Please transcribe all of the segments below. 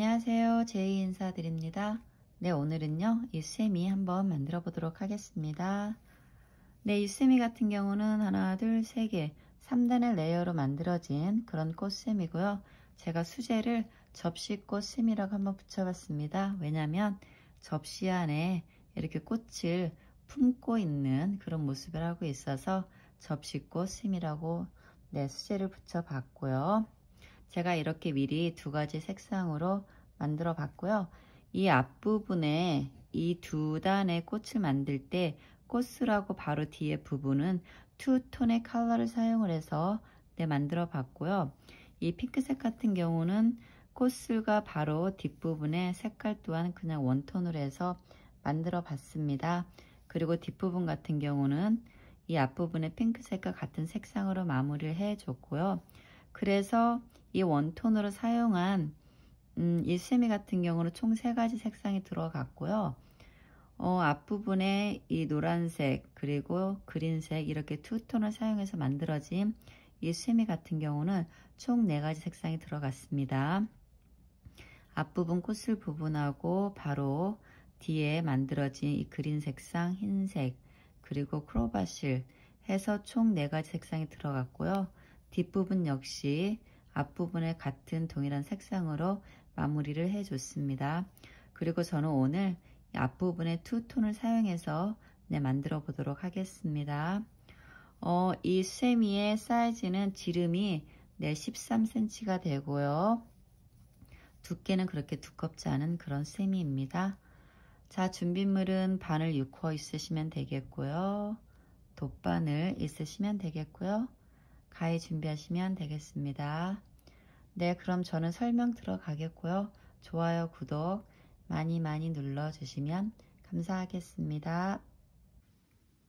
안녕하세요. 제이 인사드립니다. 네, 오늘은요. 이쌤이 한번 만들어 보도록 하겠습니다. 네, 이쌤이 같은 경우는 하나, 둘, 세 개, 3단의 레이어로 만들어진 그런 꽃샘이고요. 제가 수제를 접시꽃샘이라고 한번 붙여봤습니다. 왜냐면 접시 안에 이렇게 꽃을 품고 있는 그런 모습을 하고 있어서 접시꽃샘이라고 네, 수제를 붙여봤고요. 제가 이렇게 미리 두 가지 색상으로 만들어 봤고요. 이 앞부분에 이 두 단의 꽃을 만들 때 꽃수라고 바로 뒤에 부분은 투톤의 컬러를 사용을 해서 네, 만들어 봤고요. 이 핑크색 같은 경우는 꽃술과 바로 뒷부분의 색깔 또한 그냥 원톤으로 해서 만들어 봤습니다. 그리고 뒷부분 같은 경우는 이 앞부분의 핑크색과 같은 색상으로 마무리를 해줬고요. 그래서 이 원톤으로 사용한 음, 이 쉐미 같은 경우는 총 3가지 색상이 들어갔고요. 어, 앞부분에 이 노란색 그리고 그린색 이렇게 투톤을 사용해서 만들어진 이 쉐미 같은 경우는 총 4가지 색상이 들어갔습니다. 앞부분 꽃을 부분하고 바로 뒤에 만들어진 이 그린 색상, 흰색, 그리고 크로바실 해서 총 4가지 색상이 들어갔고요. 뒷부분 역시 앞부분에 같은 동일한 색상으로 마무리를 해줬습니다. 그리고 저는 오늘 앞부분에 투톤을 사용해서 네, 만들어 보도록 하겠습니다. 어, 이 쇠미의 사이즈는 지름이 네, 13cm가 되고요. 두께는 그렇게 두껍지 않은 그런 쇠미입니다. 자, 준비물은 바늘 6호 있으시면 되겠고요. 돗바늘 있으시면 되겠고요. 가위 준비하시면 되겠습니다. 네, 그럼 저는 설명 들어가겠고요. 좋아요, 구독 많이 많이 눌러주시면 감사하겠습니다.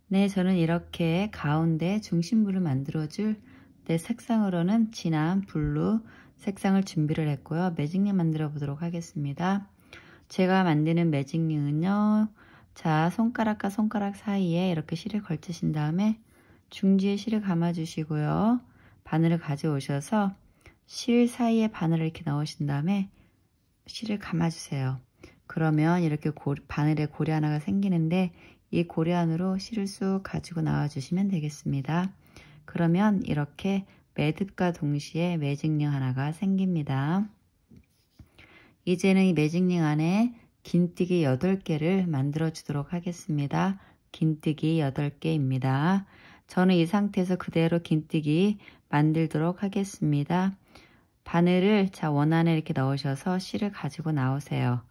네, 저는 이렇게 가운데 중심부를 만들어줄 내 네, 색상으로는 진한 블루 색상을 준비를 했고요. 매직링 만들어 보도록 하겠습니다. 제가 만드는 매직링은요. 자, 손가락과 손가락 사이에 이렇게 실을 걸치신 다음에 중지에 실을 감아주시고요. 바늘을 가져오셔서 실 사이에 바늘을 이렇게 넣으신 다음에 실을 감아주세요. 그러면 이렇게 고, 바늘에 고리 하나가 생기는데 이 고리 안으로 실을 쑥 가지고 나와주시면 되겠습니다. 그러면 이렇게 매듭과 동시에 매직링 하나가 생깁니다. 이제는 이 매직링 안에 긴뜨기 8개를 만들어 주도록 하겠습니다. 긴뜨기 8개입니다. 저는 이 상태에서 그대로 긴뜨기 만들도록 하겠습니다. 바늘을 자 원안에 이렇게 넣으셔서 실을 가지고 나오세요.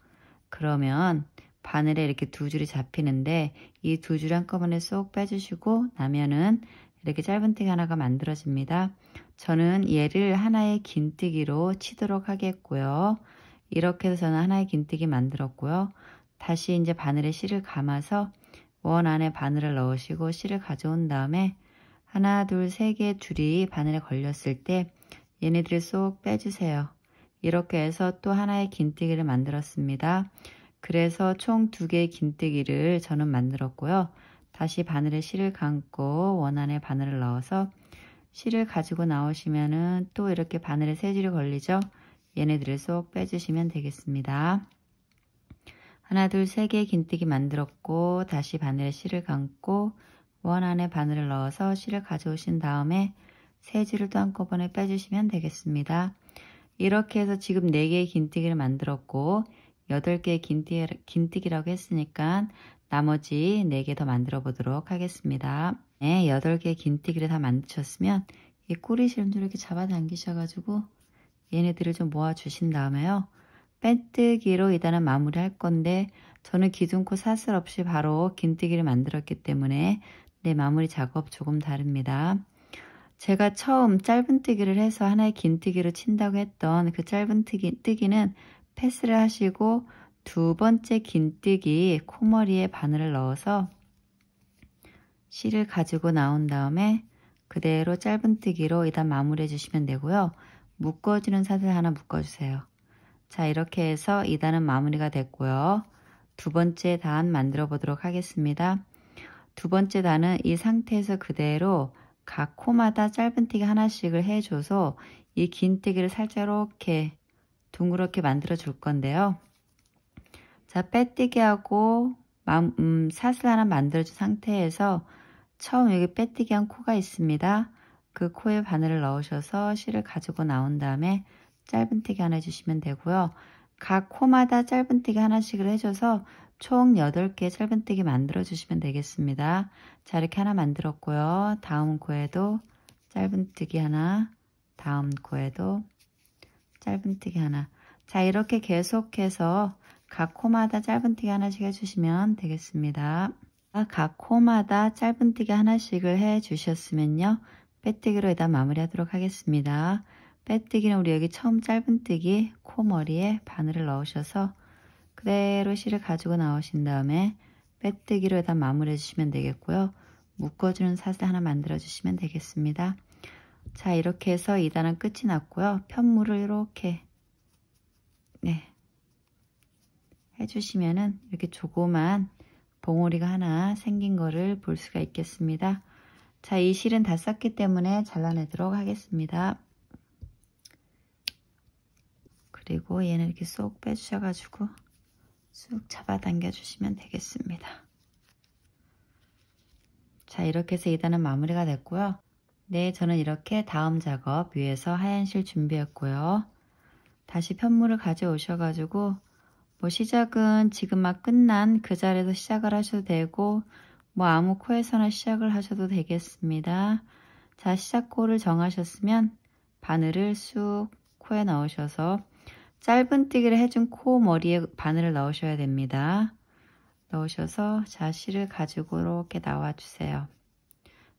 그러면 바늘에 이렇게 두 줄이 잡히는데 이 두 줄 한꺼번에 쏙 빼주시고 나면은 이렇게 짧은 띠 하나가 만들어집니다. 저는 얘를 하나의 긴뜨기로 치도록 하겠고요. 이렇게 해서 저는 하나의 긴뜨기 만들었고요. 다시 이제 바늘에 실을 감아서 원 안에 바늘을 넣으시고 실을 가져온 다음에 하나, 둘, 세 개의 줄이 바늘에 걸렸을 때 얘네들을 쏙 빼주세요. 이렇게 해서 또 하나의 긴뜨기를 만들었습니다. 그래서 총 두 개의 긴뜨기를 저는 만들었고요. 다시 바늘에 실을 감고 원 안에 바늘을 넣어서 실을 가지고 나오시면은 또 이렇게 바늘에 세질이 걸리죠. 얘네들을 쏙 빼주시면 되겠습니다. 하나 둘 세 개의 긴뜨기 만들었고 다시 바늘에 실을 감고 원 안에 바늘을 넣어서 실을 가져오신 다음에 세 줄을 또 한꺼번에 빼주시면 되겠습니다. 이렇게 해서 지금 4개의 긴뜨기를 만들었고 8개의 긴뜨기, 라고 했으니까 나머지 4개 더 만들어 보도록 하겠습니다. 네, 8개의 긴뜨기를 다 만드셨으면 이 꼬리실음도 이렇게 잡아당기셔가지고 얘네들을 좀 모아주신 다음에요. 빼뜨기로 일단은 마무리 할 건데 저는 기둥코 사슬 없이 바로 긴뜨기를 만들었기 때문에 내 마무리 작업 조금 다릅니다. 제가 처음 짧은뜨기를 해서 하나의 긴뜨기로 친다고 했던 그 짧은뜨기는 패스를 하시고 두 번째 긴뜨기 코머리에 바늘을 넣어서 실을 가지고 나온 다음에 그대로 짧은뜨기로 일단 마무리해 주시면 되고요. 묶어주는 사슬 하나 묶어주세요. 자 이렇게 해서 2단은 마무리가 됐고요. 두 번째 단 만들어 보도록 하겠습니다. 두 번째 단은 이 상태에서 그대로 각 코마다 짧은뜨기 하나씩을 해줘서 이 긴뜨기를 살짝 이렇게 둥그렇게 만들어 줄 건데요. 자, 빼뜨기하고 음, 샷을 하나 만들어준 상태에서 처음 여기 빼뜨기한 코가 있습니다. 그 코에 바늘을 넣으셔서 실을 가지고 나온 다음에 짧은뜨기 하나 해주시면 되고요. 각 코마다 짧은뜨기 하나씩을 해줘서 총 8개 철분뜨기 만들어 주시면 되겠습니다. 자 이렇게 하나 만들었고요. 다음 코에도 짧은뜨기 하나 다음 코에도 짧은뜨기 하나 자 이렇게 계속해서 각 코마다 짧은뜨기 하나씩 해주시면 되겠습니다. 아, 각 코마다 짧은뜨기 하나씩을 해주셨으면요. 빼뜨기로 일단 마무리하도록 하겠습니다. 빼뜨기는 우리 여기 처음 짧은뜨기 코머리에 바늘을 넣으셔서 그대로 실을 가지고 나오신 다음에 빼뜨기로 다 마무리해 주시면 되겠고요. 묶어주는 사슬 하나 만들어 주시면 되겠습니다. 자 이렇게 해서 2단은 끝이 났고요. 편물을 이렇게 네 해주시면은 이렇게 조그만 봉오리가 하나 생긴 거를 볼 수가 있겠습니다. 자, 이 실은 다썼기 때문에 잘라내도록 하겠습니다. 그리고 얘는 이렇게 쏙 빼주셔가지고 쑥 잡아당겨 주시면 되겠습니다. 자 이렇게 해서 2단은 마무리가 됐고요. 네 저는 이렇게 다음 작업 위에서 하얀 실 준비했고요. 다시 편물을 가져오셔가지고 뭐 시작은 지금 막 끝난 그 자리에서 시작을 하셔도 되고 뭐 아무 코에서나 시작을 하셔도 되겠습니다. 자 시작코를 정하셨으면 바늘을 쑥 코에 넣으셔서 짧은뜨기를 해준 코 머리에 바늘을 넣으셔야 됩니다. 넣으셔서 자실을 가지고 이렇게 나와주세요.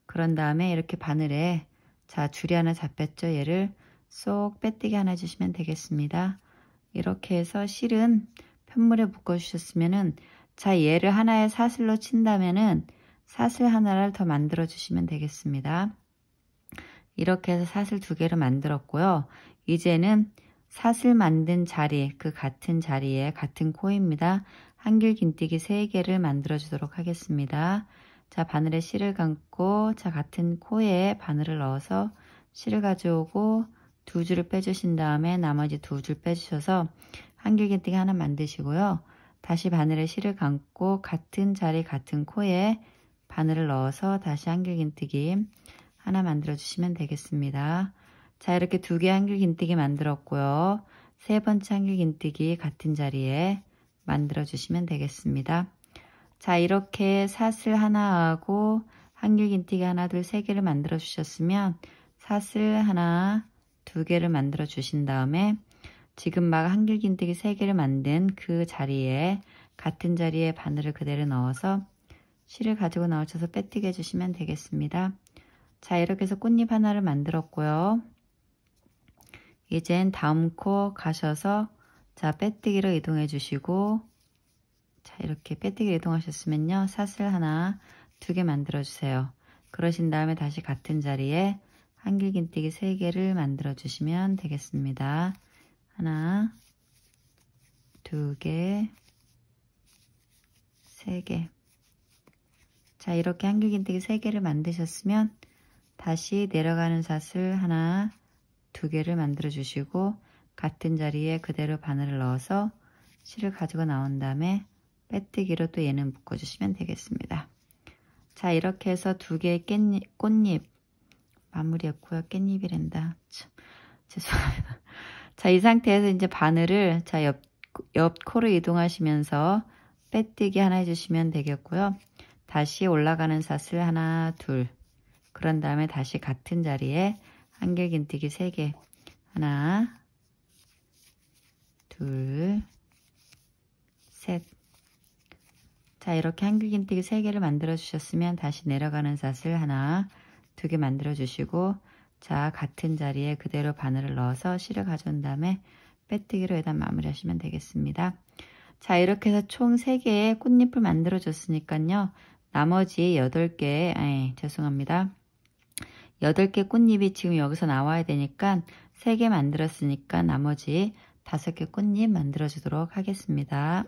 그런 다음에 이렇게 바늘에 자 줄이 하나 잡혔죠? 얘를 쏙 빼뜨기 하나 주시면 되겠습니다. 이렇게 해서 실은 편물에 묶어주셨으면은 자 얘를 하나의 사슬로 친다면은 사슬 하나를 더 만들어 주시면 되겠습니다. 이렇게 해서 사슬 두 개를 만들었고요. 이제는 삿을 만든 자리, 그 같은 자리에 같은 코입니다. 한길 긴뜨기 3개를 만들어 주도록 하겠습니다. 자, 바늘에 실을 감고 자, 같은 코에 바늘을 넣어서 실을 가져오고 두 줄을 빼주신 다음에 나머지 두 줄 빼주셔서 한길 긴뜨기 하나 만드시고요. 다시 바늘에 실을 감고 같은 자리 같은 코에 바늘을 넣어서 다시 한길 긴뜨기 하나 만들어 주시면 되겠습니다. 자 이렇게 두 개 한길긴뜨기 만들었고요. 세 번째 한길긴뜨기 같은 자리에 만들어 주시면 되겠습니다. 자 이렇게 사슬 하나하고 한길긴뜨기 하나 둘 세 개를 만들어 주셨으면 사슬 하나 두 개를 만들어 주신 다음에 지금 막 한길긴뜨기 세 개를 만든 그 자리에 같은 자리에 바늘을 그대로 넣어서 실을 가지고 나오셔서 빼뜨기 해주시면 되겠습니다. 자 이렇게 해서 꽃잎 하나를 만들었고요. 이젠 다음 코 가셔서 자 빼뜨기로 이동해 주시고 자 이렇게 빼뜨기로 이동하셨으면요. 사슬 하나 두 개 만들어 주세요. 그러신 다음에 다시 같은 자리에 한길긴뜨기 세개를 만들어 주시면 되겠습니다. 하나 두 개 세 개 자 이렇게 한길긴뜨기 세개를 만드셨으면 다시 내려가는 사슬 하나 두 개를 만들어 주시고 같은 자리에 그대로 바늘을 넣어서 실을 가지고 나온 다음에 빼뜨기로 또 얘는 묶어 주시면 되겠습니다. 자 이렇게 해서 두 개의 깻잎, 꽃잎 마무리했고요. 깻잎이란다. 참, 죄송합니다. 자 이 상태에서 이제 바늘을 자 옆, 옆 코로 이동하시면서 빼뜨기 하나 해주시면 되겠고요. 다시 올라가는 사슬 하나 둘 그런 다음에 다시 같은 자리에 한길긴뜨기 3개 하나 둘셋자 이렇게 한길긴뜨기 3개를 만들어 주셨으면 다시 내려가는 사슬 하나 두 개 만들어 주시고 자 같은 자리에 그대로 바늘을 넣어서 실어가준 다음에 빼뜨기로 일단 마무리하시면 되겠습니다. 자 이렇게 해서 총 3개의 꽃잎을 만들어 줬으니까요. 나머지 8개 죄송합니다. 8개 꽃잎이 지금 여기서 나와야 되니까 3개 만들었으니까 나머지 5개 꽃잎 만들어주도록 하겠습니다.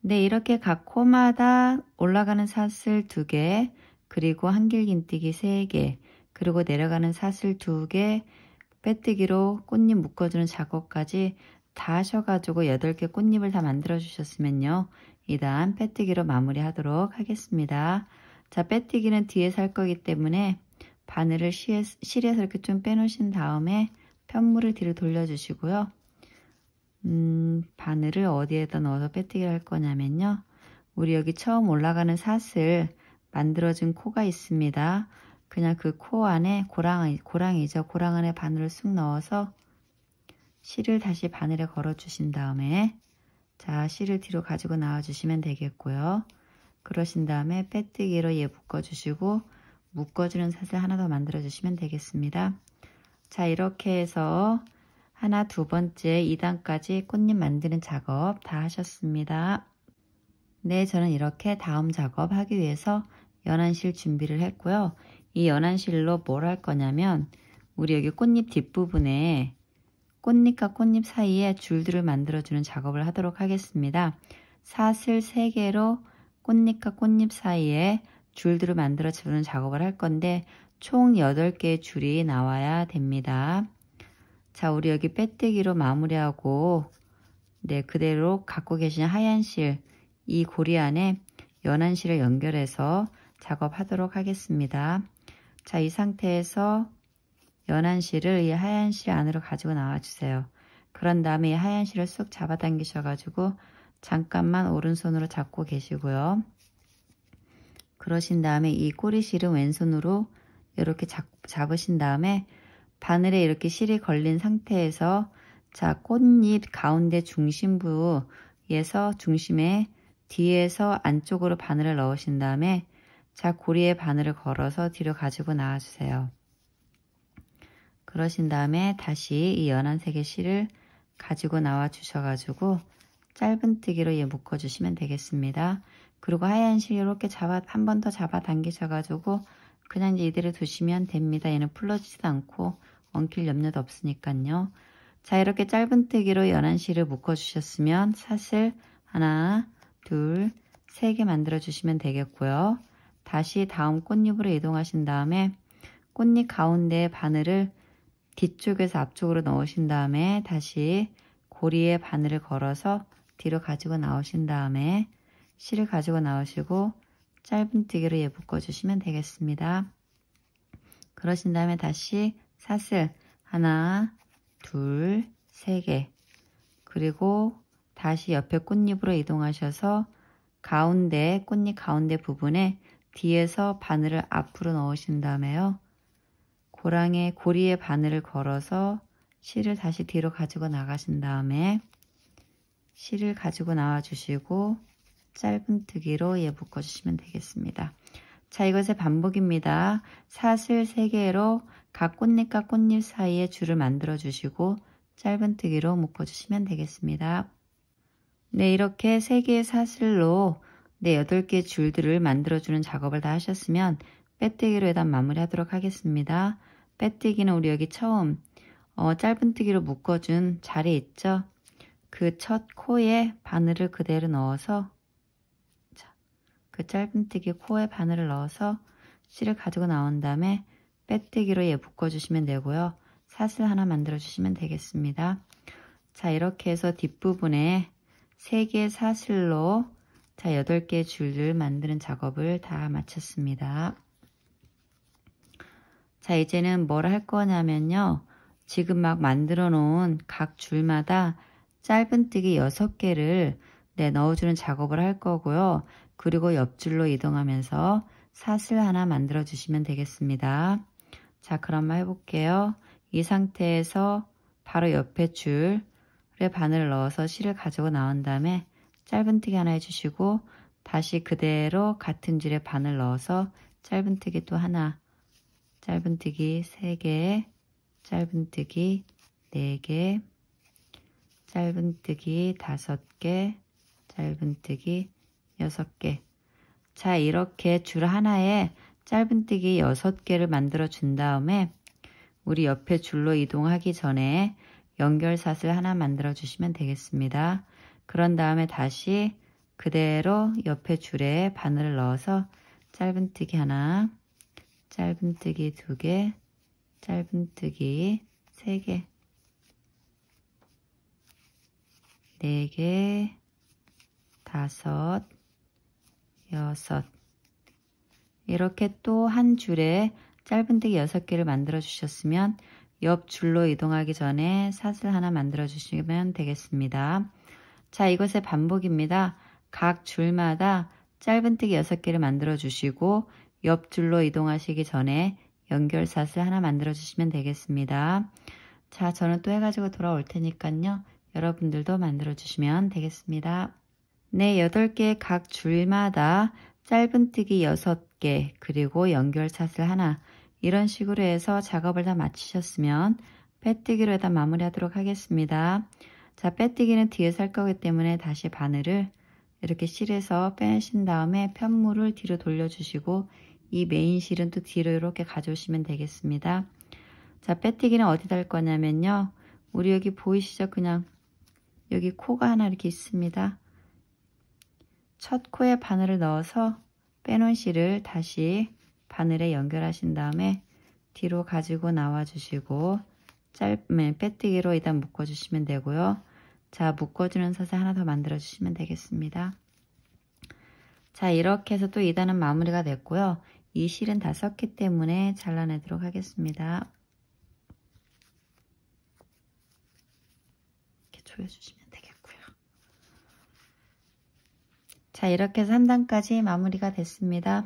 네, 이렇게 각 코마다 올라가는 사슬 2개, 그리고 한길긴뜨기 3개, 그리고 내려가는 사슬 2개, 빼뜨기로 꽃잎 묶어주는 작업까지 다 하셔가지고 8개 꽃잎을 다 만들어주셨으면요. 이단 빼뜨기로 마무리하도록 하겠습니다. 자, 빼뜨기는 뒤에 살 거기 때문에 바늘을 실에, 서 이렇게 좀 빼놓으신 다음에 편물을 뒤로 돌려주시고요. 음, 바늘을 어디에다 넣어서 빼뜨기를 할 거냐면요. 우리 여기 처음 올라가는 사슬 만들어진 코가 있습니다. 그냥 그 코 안에 고랑이, 고랑이죠. 고랑 안에 바늘을 쑥 넣어서 실을 다시 바늘에 걸어주신 다음에 자 실을 뒤로 가지고 나와주시면 되겠고요. 그러신 다음에 빼뜨기로 얘 묶어주시고 묶어주는 사슬 하나 더 만들어주시면 되겠습니다. 자 이렇게 해서 하나, 두 번째 2단까지 꽃잎 만드는 작업 다 하셨습니다. 네, 저는 이렇게 다음 작업 하기 위해서 연한실 준비를 했고요. 이 연한실로 뭘 할 거냐면 우리 여기 꽃잎 뒷부분에 꽃잎과 꽃잎 사이에 줄들을 만들어주는 작업을 하도록 하겠습니다. 사슬 3개로 꽃잎과 꽃잎 사이에 줄들을 만들어 주는 작업을 할 건데 총 8개의 줄이 나와야 됩니다. 자, 우리 여기 빼뜨기로 마무리하고 네, 그대로 갖고 계신 하얀 실, 이 고리 안에 연한 실을 연결해서 작업하도록 하겠습니다. 자, 이 상태에서 연한 실을 이 하얀 실 안으로 가지고 나와주세요. 그런 다음에 이 하얀 실을 쑥 잡아당기셔가지고 잠깐만 오른손으로 잡고 계시고요. 그러신 다음에 이 꼬리 실은 왼손으로 이렇게 잡, 잡으신 다음에 바늘에 이렇게 실이 걸린 상태에서 자 꽃잎 가운데 중심부에서 중심에 뒤에서 안쪽으로 바늘을 넣으신 다음에 자 고리에 바늘을 걸어서 뒤로 가지고 나와주세요. 그러신 다음에 다시 이 연한색의 실을 가지고 나와 주셔가지고 짧은뜨기로 얘 묶어주시면 되겠습니다. 그리고 하얀 실 이렇게 잡아 한 번 더 잡아당기셔가지고 그냥 이제 이대로 두시면 됩니다. 얘는 풀러지지도 않고 엉킬 염려도 없으니까요. 자 이렇게 짧은뜨기로 1 1 실을 묶어주셨으면 사실 하나 둘세 개 만들어주시면 되겠고요. 다시 다음 꽃잎으로 이동하신 다음에 꽃잎 가운데 바늘을 뒤쪽에서 앞쪽으로 넣으신 다음에 다시 고리에 바늘을 걸어서 뒤로 가지고 나오신 다음에 실을 가지고 나오시고 짧은뜨기로 예 묶어주시면 되겠습니다. 그러신 다음에 다시 사슬 하나, 둘, 세 개 그리고 다시 옆에 꽃잎으로 이동하셔서 가운데 꽃잎 가운데 부분에 뒤에서 바늘을 앞으로 넣으신 다음에요. 고랑에 고리에 바늘을 걸어서 실을 다시 뒤로 가지고 나가신 다음에 실을 가지고 나와 주시고 짧은뜨기로 예 묶어주시면 되겠습니다. 자 이것의 반복입니다. 사슬 3개로 각 꽃잎과 꽃잎 사이에 줄을 만들어 주시고 짧은뜨기로 묶어주시면 되겠습니다. 네 이렇게 3개의 사슬로 네 8개의 줄들을 만들어주는 작업을 다 하셨으면 빼뜨기로 일단 마무리 하도록 하겠습니다. 빼뜨기는 우리 여기 처음 어, 짧은뜨기로 묶어준 자리 있죠? 그 첫 코에 바늘을 그대로 넣어서 그 짧은뜨기 코에 바늘을 넣어서 실을 가지고 나온 다음에 빼뜨기로 얘 묶어주시면 되고요. 사슬 하나 만들어주시면 되겠습니다. 자 이렇게 해서 뒷부분에 3개의 사슬로 자 8개의 줄을 만드는 작업을 다 마쳤습니다. 자 이제는 뭘 할 거냐면요. 지금 막 만들어 놓은 각 줄마다 짧은뜨기 6개를 네, 넣어주는 작업을 할 거고요. 그리고 옆줄로 이동하면서 사슬 하나 만들어 주시면 되겠습니다. 자 그럼 한번 해볼게요. 이 상태에서 바로 옆에 줄에 바늘 넣어서 실을 가지고 나온 다음에 짧은뜨기 하나 해주시고 다시 그대로 같은 줄에 바늘 넣어서 짧은뜨기 또 하나 짧은뜨기 3개 짧은뜨기 4개 짧은뜨기 5개 짧은뜨기 6 개. 자 이렇게 줄 하나에 짧은뜨기 6 개를 만들어 준 다음에 우리 옆에 줄로 이동하기 전에 연결샷을 하나 만들어 주시면 되겠습니다. 그런 다음에 다시 그대로 옆에 줄에 바늘을 넣어서 짧은뜨기 하나, 짧은뜨기 두 개, 짧은뜨기 세 개, 네 개, 다섯, 여섯 이렇게 또 한 줄에 짧은뜨기 6개를 만들어 주셨으면 옆 줄로 이동하기 전에 사슬 하나 만들어 주시면 되겠습니다. 자 이것의 반복입니다. 각 줄마다 짧은뜨기 6개를 만들어 주시고 옆 줄로 이동하시기 전에 연결사슬 하나 만들어 주시면 되겠습니다. 자 저는 또 해가지고 돌아올 테니까요. 여러분들도 만들어 주시면 되겠습니다. 네, 8개 각 줄마다 짧은뜨기 6개 그리고 연결샷을 하나 이런 식으로 해서 작업을 다 마치셨으면 빼뜨기로 다 마무리하도록 하겠습니다. 자, 빼뜨기는 뒤에살 거기 때문에 다시 바늘을 이렇게 실에서 빼신 다음에 편물을 뒤로 돌려주시고 이 메인 실은 또 뒤로 이렇게 가져오시면 되겠습니다. 자, 빼뜨기는 어디다 할 거냐면요. 우리 여기 보이시죠? 그냥 여기 코가 하나 이렇게 있습니다. 첫 코에 바늘을 넣어서 빼놓은 실을 다시 바늘에 연결하신 다음에 뒤로 가지고 나와 주시고 짧은 네, 빼뜨기로 일단 묶어 주시면 되고요. 자 묶어주는 사세 하나 더 만들어 주시면 되겠습니다. 자 이렇게 해서 또 2단은 마무리가 됐고요. 이 실은 다 썼기 때문에 잘라내도록 하겠습니다. 이렇게 조여주시면 자 이렇게 3 단까지 마무리가 됐습니다.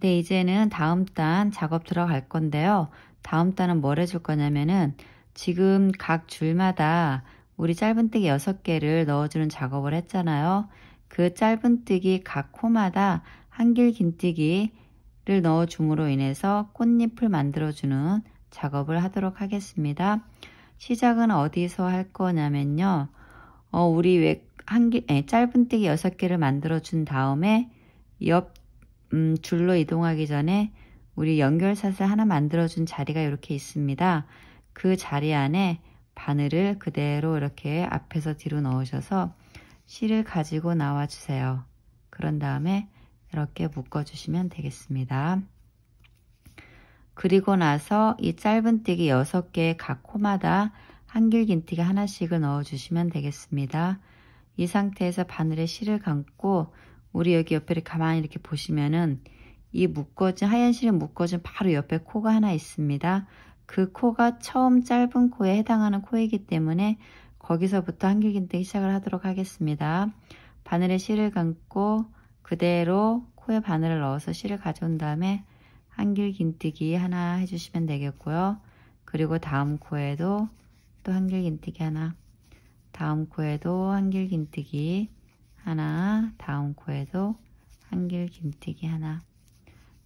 네 이제는 다음 단 작업 들어갈 건데요. 다음 단은 뭘 해줄 거냐면은 지금 각 줄마다 우리 짧은뜨기 6개를 넣어주는 작업을 했잖아요. 그 짧은뜨기 각 코마다 한길 긴뜨기를 넣어줌으로 인해서 꽃잎을 만들어주는 작업을 하도록 하겠습니다. 시작은 어디서 할 거냐면요. 어, 우리 왜한 개, 네, 짧은뜨기 6개를 만들어 준 다음에 옆 음, 줄로 이동하기 전에 우리 연결사슬 하나 만들어 준 자리가 이렇게 있습니다. 그 자리 안에 바늘을 그대로 이렇게 앞에서 뒤로 넣으셔서 실을 가지고 나와 주세요. 그런 다음에 이렇게 묶어 주시면 되겠습니다. 그리고 나서 이 짧은뜨기 6개의 각 코마다 한길긴뜨기 하나씩을 넣어 주시면 되겠습니다. 이 상태에서 바늘에 실을 감고 우리 여기 옆에를 가만히 이렇게 보시면은 이 묶어진 하얀 실이 묶어진 바로 옆에 코가 하나 있습니다. 그 코가 처음 짧은 코에 해당하는 코이기 때문에 거기서부터 한길긴뜨기 시작을 하도록 하겠습니다. 바늘에 실을 감고 그대로 코에 바늘을 넣어서 실을 가져온 다음에 한길긴뜨기 하나 해주시면 되겠고요. 그리고 다음 코에도 또 한길긴뜨기 하나 다음 코에도 한길긴뜨기 하나 다음 코에도 한길긴뜨기 하나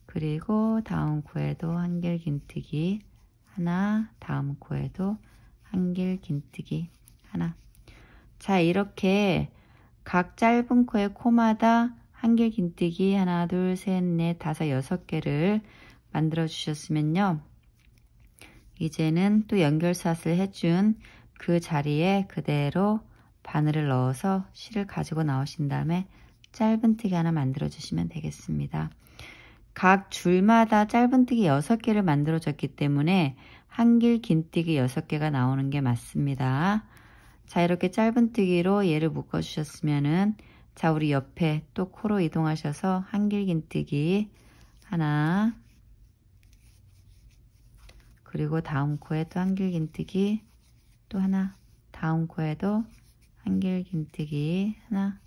그리고 다음 코에도 한길긴뜨기 하나 다음 코에도 한길긴뜨기 하나 자 이렇게 각 짧은 코에 코마다 한길긴뜨기 하나 둘셋넷 다섯 여섯 개를 만들어 주셨으면요 이제는 또 연결샷을 해준 그 자리에 그대로 바늘을 넣어서 실을 가지고 나오신 다음에 짧은뜨기 하나 만들어 주시면 되겠습니다. 각 줄마다 짧은뜨기 6개를 만들어 줬기 때문에 한길 긴뜨기 6개가 나오는 게 맞습니다. 자 이렇게 짧은뜨기로 얘를 묶어 주셨으면은 자 우리 옆에 또 코로 이동하셔서 한길 긴뜨기 하나 그리고 다음 코에 또 한길 긴뜨기 또 하나 다음 코에도 한길긴뜨기 하나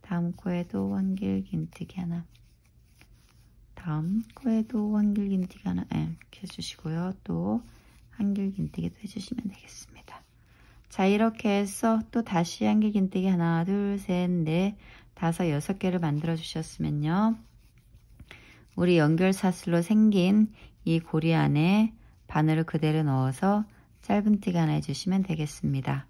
다음 코에도 한길긴뜨기 하나 다음 코에도 한길긴뜨기 하나 예, 이렇게 해주시고요 또 한길긴뜨기도 해주시면 되겠습니다 자 이렇게 해서 또 다시 한길긴뜨기 하나 둘 셋 넷 다섯 여섯 개를 만들어 주셨으면요 우리 연결사슬로 생긴 이 고리 안에 바늘을 그대로 넣어서 짧은 띠가 하나 해주시면 되겠습니다.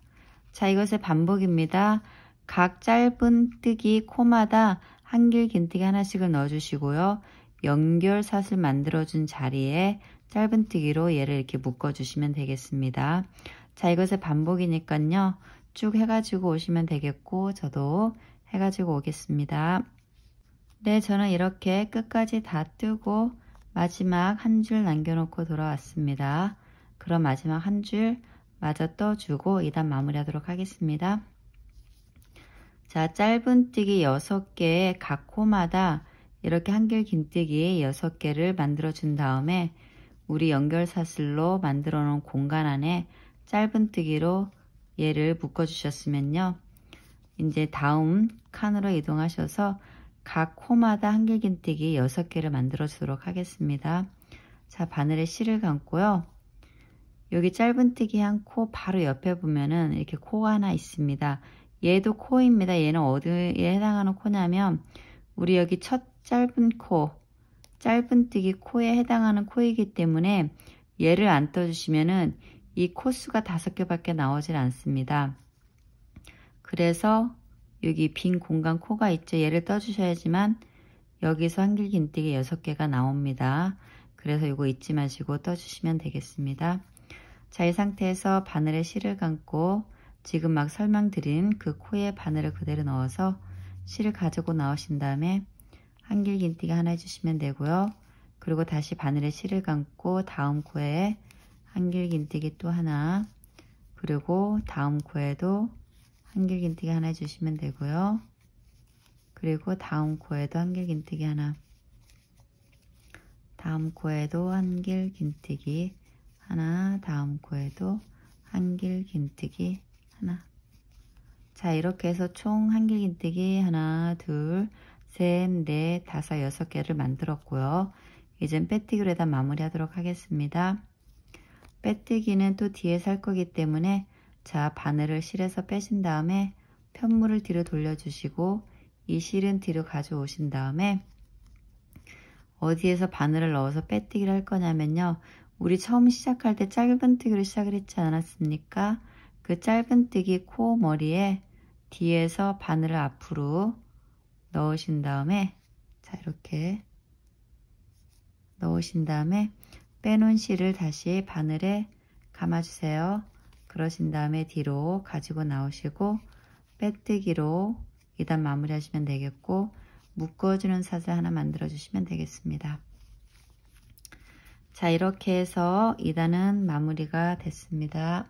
자 이것의 반복입니다. 각 짧은 뜨기 코마다 한길 긴뜨기 하나씩을 넣어주시고요. 연결 사슬 만들어준 자리에 짧은뜨기로 얘를 이렇게 묶어주시면 되겠습니다. 자 이것의 반복이니까요. 쭉 해가지고 오시면 되겠고 저도 해가지고 오겠습니다. 네 저는 이렇게 끝까지 다 뜨고 마지막 한 줄 남겨놓고 돌아왔습니다. 그럼 마지막 한 줄 마저 떠주고 2단 마무리하도록 하겠습니다. 자, 짧은뜨기 6개에 각 코마다 이렇게 한길 긴뜨기 6개를 만들어 준 다음에 우리 연결사슬로 만들어 놓은 공간 안에 짧은뜨기로 얘를 묶어 주셨으면요. 이제 다음 칸으로 이동하셔서 각 코마다 한길 긴뜨기 6개를 만들어 주도록 하겠습니다. 자, 바늘에 실을 감고요. 여기 짧은뜨기 한 코 바로 옆에 보면은 이렇게 코가 하나 있습니다. 얘도 코입니다. 얘는 어디에 해당하는 코냐면 우리 여기 첫 짧은 코, 짧은뜨기 코에 해당하는 코이기 때문에 얘를 안 떠주시면은 이 코수가 다섯 개밖에 나오질 않습니다. 그래서 여기 빈 공간 코가 있죠. 얘를 떠주셔야지만 여기서 한길긴뜨기 여섯 개가 나옵니다. 그래서 이거 잊지 마시고 떠주시면 되겠습니다. 자, 이 상태에서 바늘에 실을 감고 지금 막 설명드린 그 코에 바늘을 그대로 넣어서 실을 가지고 나오신 다음에 한길긴띠기 하나 해주시면 되고요. 그리고 다시 바늘에 실을 감고 다음 코에 한길긴띠기 또 하나 그리고 다음 코에도 한길긴띠기 하나 해주시면 되고요. 그리고 다음 코에도 한길긴뜨기 하나 다음 코에도 한길긴뜨기 하나, 다음 코에도 한길 긴뜨기 하나. 자, 이렇게 해서 총 한길 긴뜨기 하나, 둘, 셋, 넷, 다섯, 여섯 개를 만들었고요. 이젠 빼뜨기로 해다 마무리하도록 하겠습니다. 빼뜨기는 또 뒤에 살 거기 때문에 자, 바늘을 실에서 빼신 다음에 편물을 뒤로 돌려주시고 이 실은 뒤로 가져오신 다음에 어디에서 바늘을 넣어서 빼뜨기를 할 거냐면요. 우리 처음 시작할 때 짧은뜨기로 시작을 했지 않았습니까? 그 짧은뜨기 코 머리에 뒤에서 바늘을 앞으로 넣으신 다음에 자 이렇게 넣으신 다음에 빼놓은 실을 다시 바늘에 감아주세요. 그러신 다음에 뒤로 가지고 나오시고 빼뜨기로 2단 마무리하시면 되겠고 묶어주는 사슬 하나 만들어주시면 되겠습니다. 자 이렇게 해서 2단은 마무리가 됐습니다.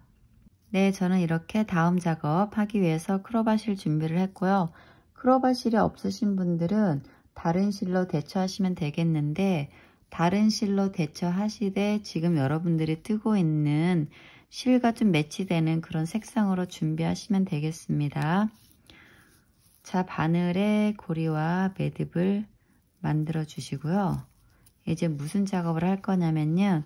네 저는 이렇게 다음 작업 하기 위해서 크로바실 준비를 했고요. 크로바실이 없으신 분들은 다른 실로 대처하시면 되겠는데 다른 실로 대처하시되 지금 여러분들이 뜨고 있는 실과 좀 매치되는 그런 색상으로 준비하시면 되겠습니다. 자 바늘에 고리와 매듭을 만들어 주시고요. 이제 무슨 작업을 할 거냐면요.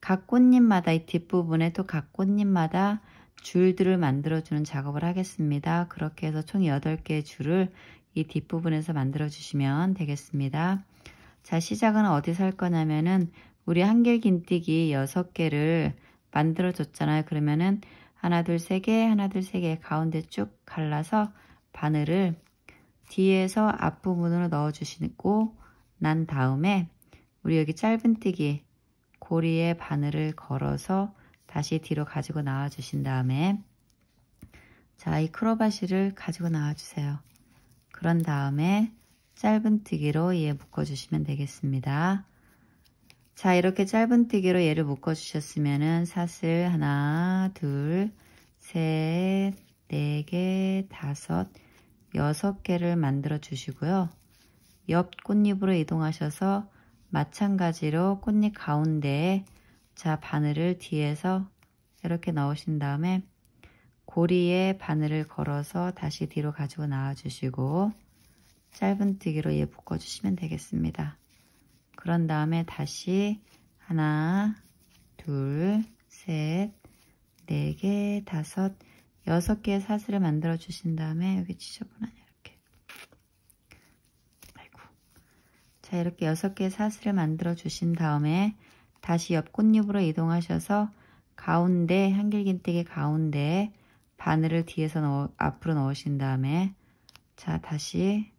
각 꽃잎마다 이 뒷부분에 또 각 꽃잎마다 줄들을 만들어주는 작업을 하겠습니다. 그렇게 해서 총 8개의 줄을 이 뒷부분에서 만들어주시면 되겠습니다. 자, 시작은 어디서 할 거냐면은 우리 한길긴뜨기 6개를 만들어줬잖아요. 그러면은 하나, 둘, 세 개, 하나, 둘, 세 개 가운데 쭉 갈라서 바늘을 뒤에서 앞부분으로 넣어주시고 난 다음에 우리 여기 짧은뜨기 고리에 바늘을 걸어서 다시 뒤로 가지고 나와 주신 다음에 자 이 크로바시를 가지고 나와 주세요 그런 다음에 짧은뜨기로 얘 묶어 주시면 되겠습니다 자 이렇게 짧은뜨기로 얘를 묶어 주셨으면은 사슬 하나 둘셋 네개 다섯 여섯 개를 만들어 주시고요 옆 꽃잎으로 이동하셔서 마찬가지로 꽃잎 가운데에 자 바늘을 뒤에서 이렇게 넣으신 다음에 고리에 바늘을 걸어서 다시 뒤로 가지고 나와 주시고 짧은뜨기로 얘 묶어 주시면 되겠습니다 그런 다음에 다시 하나 둘셋네개 다섯 여섯 개의 사슬을 만들어 주신 다음에 여기 지저분한 이렇게 6개의 사슬을 만들어 주신 다음에 다시 옆 꽃잎으로 이동하셔서 가운데 한길긴뜨기 가운데 바늘을 뒤에서 넣어, 앞으로 넣으신 다음에 자 다시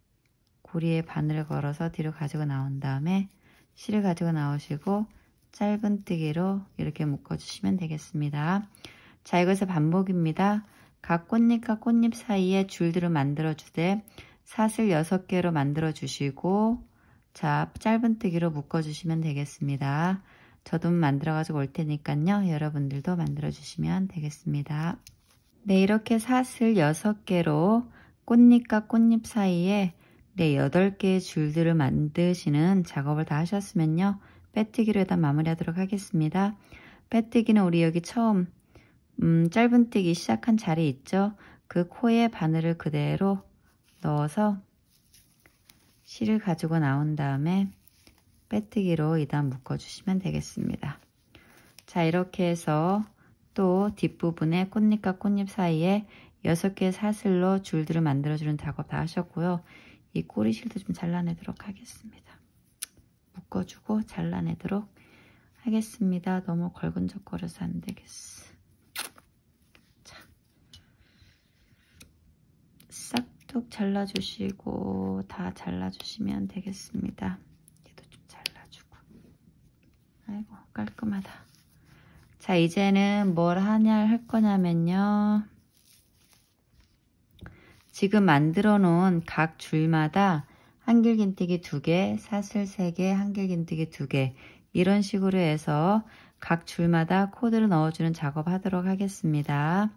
고리에 바늘을 걸어서 뒤로 가지고 나온 다음에 실을 가지고 나오시고 짧은 뜨기로 이렇게 묶어주시면 되겠습니다. 자 이것의 반복입니다. 각 꽃잎과 꽃잎 사이에 줄들을 만들어주되 사슬 6개로 만들어주시고 자, 짧은뜨기로 묶어주시면 되겠습니다. 저도 만들어가지고 올 테니까요. 여러분들도 만들어주시면 되겠습니다. 네, 이렇게 사슬 6개로 꽃잎과 꽃잎 사이에 네, 8개의 줄들을 만드시는 작업을 다 하셨으면요. 빼뜨기로 일단 마무리하도록 하겠습니다. 빼뜨기는 우리 여기 처음 음, 짧은뜨기 시작한 자리 있죠? 그 코에 바늘을 그대로 넣어서 실을 가지고 나온 다음에 빼뜨기로 2단 묶어주시면 되겠습니다. 자 이렇게 해서 또 뒷부분에 꽃잎과 꽃잎 사이에 6개의 사슬로 줄들을 만들어주는 작업 다 하셨고요. 이 꼬리실도 좀 잘라내도록 하겠습니다. 묶어주고 잘라내도록 하겠습니다. 너무 걸근적거려서 안되겠어. 톡 잘라주시고 다 잘라주시면 되겠습니다. 얘도 좀 잘라주고 아이고 깔끔하다. 자 이제는 뭘 하냐 할 거냐면요. 지금 만들어 놓은 각 줄마다 한길긴뜨기 2개, 사슬 3개, 한길긴뜨기 2개 이런 식으로 해서 각 줄마다 코드를 넣어주는 작업하도록 하겠습니다.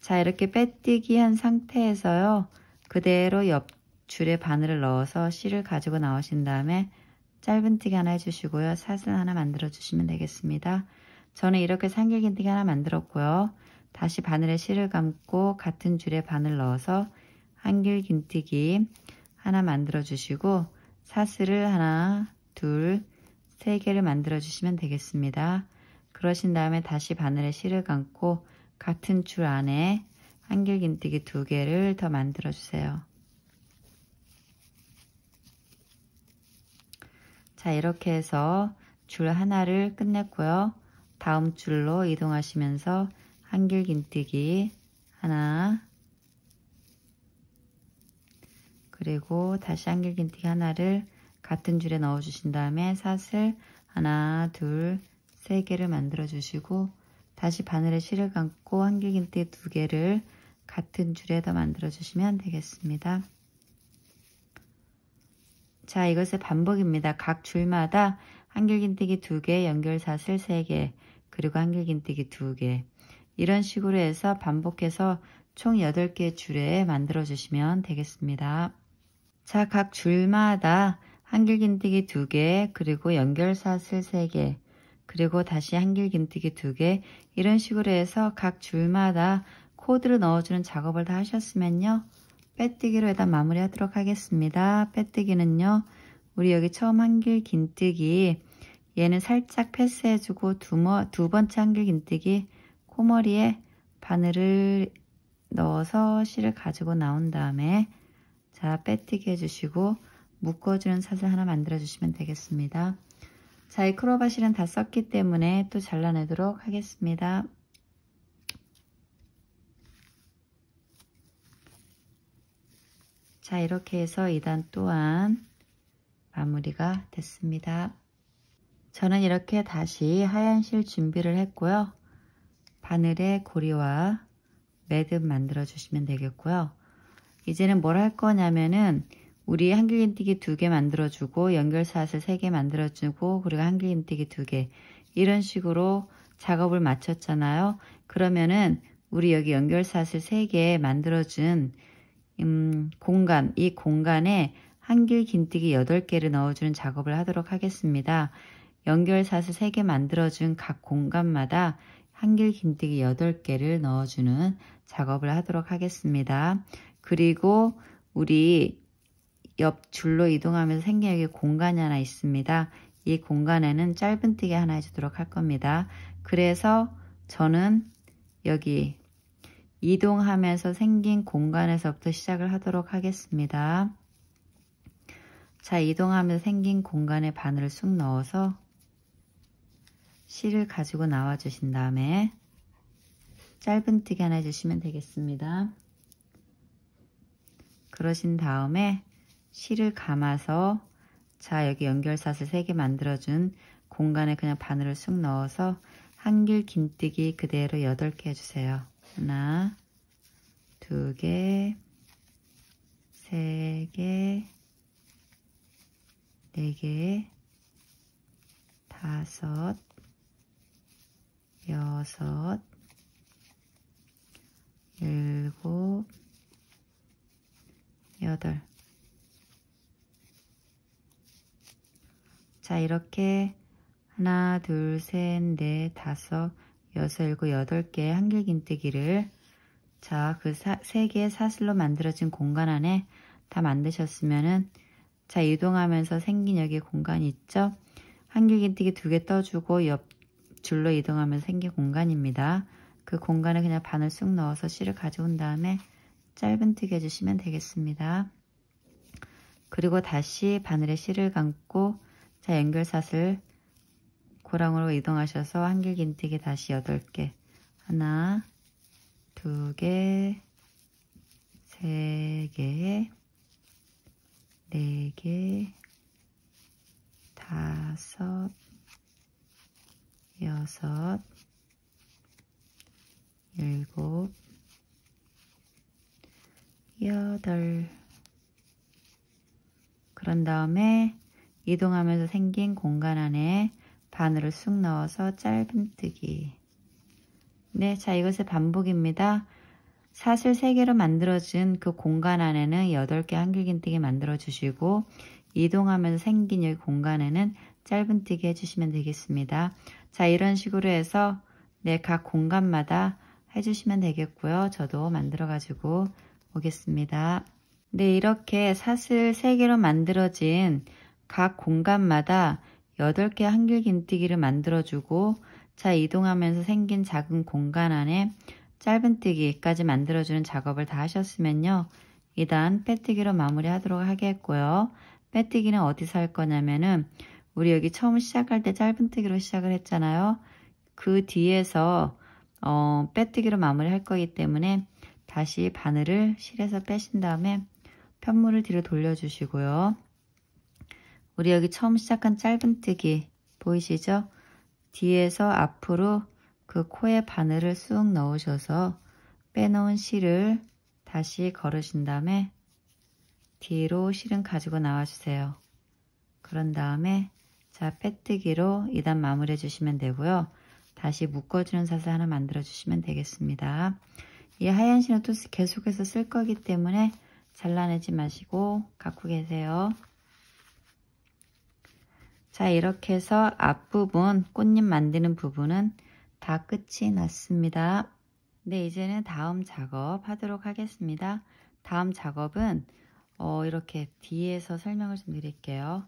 자 이렇게 빼뜨기 한 상태에서요. 그대로 옆 줄에 바늘을 넣어서 실을 가지고 나오신 다음에 짧은뜨기 하나 해주시고요. 사슬 하나 만들어주시면 되겠습니다. 저는 이렇게 삼길긴뜨기 하나 만들었고요. 다시 바늘에 실을 감고 같은 줄에 바늘 넣어서 한길긴뜨기 하나 만들어주시고 사슬을 하나, 둘, 세 개를 만들어주시면 되겠습니다. 그러신 다음에 다시 바늘에 실을 감고 같은 줄 안에 한길긴뜨기 두 개를 더 만들어 주세요. 자 이렇게 해서 줄 하나를 끝냈고요. 다음 줄로 이동하시면서 한길긴뜨기 하나 그리고 다시 한길긴뜨기 하나를 같은 줄에 넣어주신 다음에 사슬 하나 둘세 개를 만들어 주시고 다시 바늘에 실을 감고 한길긴띠 두 개를 같은 줄에다 만들어 주시면 되겠습니다. 자, 이것의 반복입니다. 각 줄마다 한길긴뜨기 2개, 연결사슬 3개, 그리고 한길긴뜨기 2개. 이런 식으로 해서 반복해서 총 8개 줄에 만들어 주시면 되겠습니다. 자, 각 줄마다 한길긴뜨기 2개, 그리고 연결사슬 3개, 그리고 다시 한길 긴뜨기 2개 이런 식으로 해서 각 줄마다 코드를 넣어주는 작업을 다 하셨으면요. 빼뜨기로 일단 마무리 하도록 하겠습니다. 빼뜨기는요. 우리 여기 처음 한길 긴뜨기 얘는 살짝 패스해주고 두, 두 번째 한길 긴뜨기 코머리에 바늘을 넣어서 실을 가지고 나온 다음에 자 빼뜨기 해주시고 묶어주는 사슬 하나 만들어주시면 되겠습니다. 자, 이 크로바실은 다 썼기 때문에 또 잘라내도록 하겠습니다. 자, 이렇게 해서 2단 또한 마무리가 됐습니다. 저는 이렇게 다시 하얀 실 준비를 했고요. 바늘에 고리와 매듭 만들어 주시면 되겠고요. 이제는 뭘 할 거냐면은 우리 한길긴뜨기 두 개 만들어주고 연결사슬 세 개 만들어주고 그리고 한길긴뜨기 두개 이런 식으로 작업을 마쳤잖아요. 그러면은 우리 여기 연결사슬 세 개 만들어준 음, 공간 이 공간에 한길 긴뜨기 8개를 넣어주는 작업을 하도록 하겠습니다. 연결사슬 3개 만들어준 각 공간마다 한길 긴뜨기 8개를 넣어주는 작업을 하도록 하겠습니다. 그리고 우리 옆 줄로 이동하면서 생긴 여기 공간이 하나 있습니다. 이 공간에는 짧은뜨기 하나 해주도록 할 겁니다. 그래서 저는 여기 이동하면서 생긴 공간에서부터 시작을 하도록 하겠습니다. 자, 이동하면서 생긴 공간에 바늘을 쑥 넣어서 실을 가지고 나와 주신 다음에 짧은뜨기 하나 해주시면 되겠습니다. 그러신 다음에 실을 감아서 자 여기 연결사슬 3개 만들어준 공간에 그냥 바늘을 쑥 넣어서 한길 긴뜨기 그대로 8개 해주세요. 하나, 두 개, 세 개, 네 개, 다섯, 여섯, 일곱, 여덟 자, 이렇게 하나, 둘, 셋, 넷, 다섯, 여섯, 일곱, 여덟 개의 한길긴뜨기를 자, 그 세 개의 사슬로 만들어진 공간 안에 다 만드셨으면은 자, 이동하면서 생긴 여기 공간이 있죠? 한길긴뜨기 두 개 떠주고 옆 줄로 이동하면서 생긴 공간입니다. 그 공간에 그냥 바늘 쑥 넣어서 실을 가져온 다음에 짧은 뜨기 해주시면 되겠습니다. 그리고 다시 바늘에 실을 감고 자, 앵글사슬 고랑으로 이동하셔서 한길긴뜨기 다시 8개 하나, 두 개, 세 개, 네 개, 다섯, 여섯, 일곱, 여덟 그런 다음에 이동하면서 생긴 공간 안에 바늘을 쑥 넣어서 짧은뜨기 네, 자 이것의 반복입니다. 사슬 3개로 만들어진 그 공간 안에는 8개 한길긴뜨기 만들어주시고 이동하면서 생긴 여기 공간에는 짧은뜨기 해주시면 되겠습니다. 자 이런 식으로 해서 네, 각 공간마다 해주시면 되겠고요. 저도 만들어가지고 오겠습니다. 네, 이렇게 사슬 3개로 만들어진 각 공간마다 8개 한길긴뜨기를 만들어주고 차 이동하면서 생긴 작은 공간 안에 짧은뜨기까지 만들어주는 작업을 다 하셨으면요. 이단 빼뜨기로 마무리하도록 하겠고요. 빼뜨기는 어디서 할 거냐면은 우리 여기 처음 시작할 때 짧은뜨기로 시작을 했잖아요. 그 뒤에서 어, 빼뜨기로 마무리할 거기 때문에 다시 바늘을 실에서 빼신 다음에 편물을 뒤로 돌려주시고요. 우리 여기 처음 시작한 짧은뜨기 보이시죠? 뒤에서 앞으로 그 코에 바늘을 쑥 넣으셔서 빼놓은 실을 다시 걸으신 다음에 뒤로 실은 가지고 나와주세요. 그런 다음에 자 빼뜨기로 2단 마무리해 주시면 되고요. 다시 묶어주는 사슬 하나 만들어 주시면 되겠습니다. 이 하얀 실은 또 계속해서 쓸 거기 때문에 잘라내지 마시고 갖고 계세요. 자 이렇게 해서 앞부분 꽃잎 만드는 부분은 다 끝이 났습니다. 네 이제는 다음 작업 하도록 하겠습니다. 다음 작업은 어, 이렇게 뒤에서 설명을 좀 드릴게요.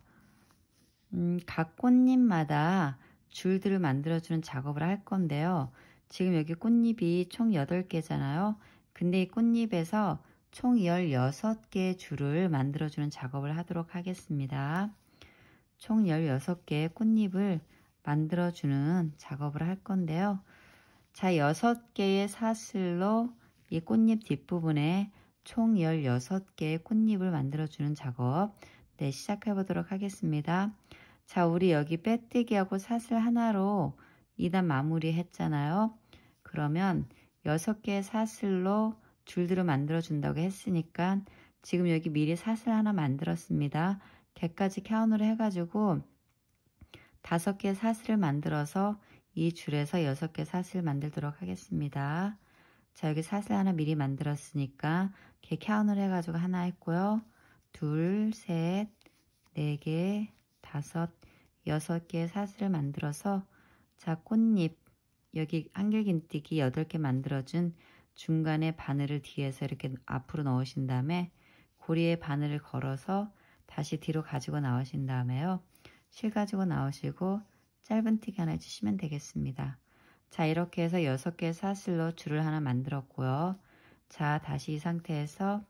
음, 각 꽃잎마다 줄들을 만들어주는 작업을 할 건데요. 지금 여기 꽃잎이 총 8개잖아요. 근데 이 꽃잎에서 총 16개의 줄을 만들어주는 작업을 하도록 하겠습니다. 총 16개의 꽃잎을 만들어주는 작업을 할 건데요. 자, 6개의 사슬로 이 꽃잎 뒷부분에 총 16개의 꽃잎을 만들어주는 작업 네, 시작해 보도록 하겠습니다. 자, 우리 여기 빼뜨기하고 사슬 하나로 2단 마무리 했잖아요. 그러면 6개의 사슬로 줄들을 만들어준다고 했으니까 지금 여기 미리 사슬 하나 만들었습니다. 100까지 카운을 해가지고 5섯개 사슬을 만들어서 이 줄에서 6섯개 사슬 만들도록 하겠습니다. 자 여기 사슬 하나 미리 만들었으니까 이렇게 카운을 해가지고 하나 했고요. 둘, 셋, 네 개, 다섯, 여섯 개의 사슬을 만들어서 자 꽃잎 여기 한길긴뜨기 8개 만들어준 중간에 바늘을 뒤에서 이렇게 앞으로 넣으신 다음에 고리에 바늘을 걸어서 다시 뒤로 가지고 나오신 다음에요. 실 가지고 나오시고 짧은 티기 하나 해주시면 되겠습니다. 자 이렇게 해서 6개 사슬로 줄을 하나 만들었고요. 자 다시 이 상태에서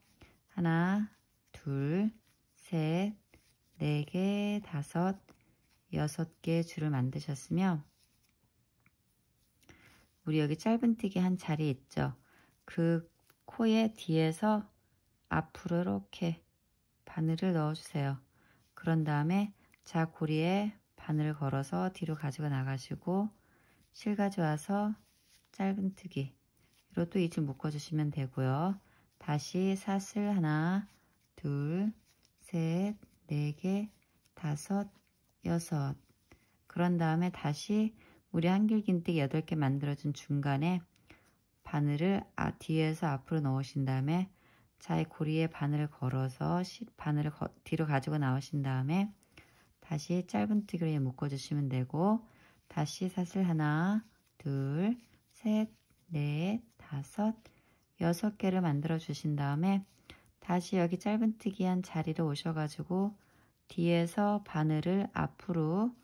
하나 둘셋 네개 다섯, 여섯 개 줄을 만드셨으며 우리 여기 짧은뜨기 한 자리 있죠. 그 코의 뒤에서 앞으로 이렇게 바늘을 넣어주세요. 그런 다음에 자 고리에 바늘을 걸어서 뒤로 가지고 나가시고 실 가져와서 짧은뜨기 이로또 이줄 묶어주시면 되고요. 다시 사슬 하나, 둘, 셋, 네 개, 다섯, 여섯 그런 다음에 다시 우리 한길긴뜨기 8개 만들어준 중간에 바늘을 아, 뒤에서 앞으로 넣으신 다음에 자의 고리에 바늘을 걸어서 바늘을 거, 뒤로 가지고 나오신 다음에 다시 짧은뜨기로 묶어주시면 되고 다시 사슬 하나, 둘, 셋, 넷, 다섯, 여섯 개를 만들어 주신 다음에 다시 여기 짧은뜨기 한 자리로 오셔가지고 뒤에서 바늘을 앞으로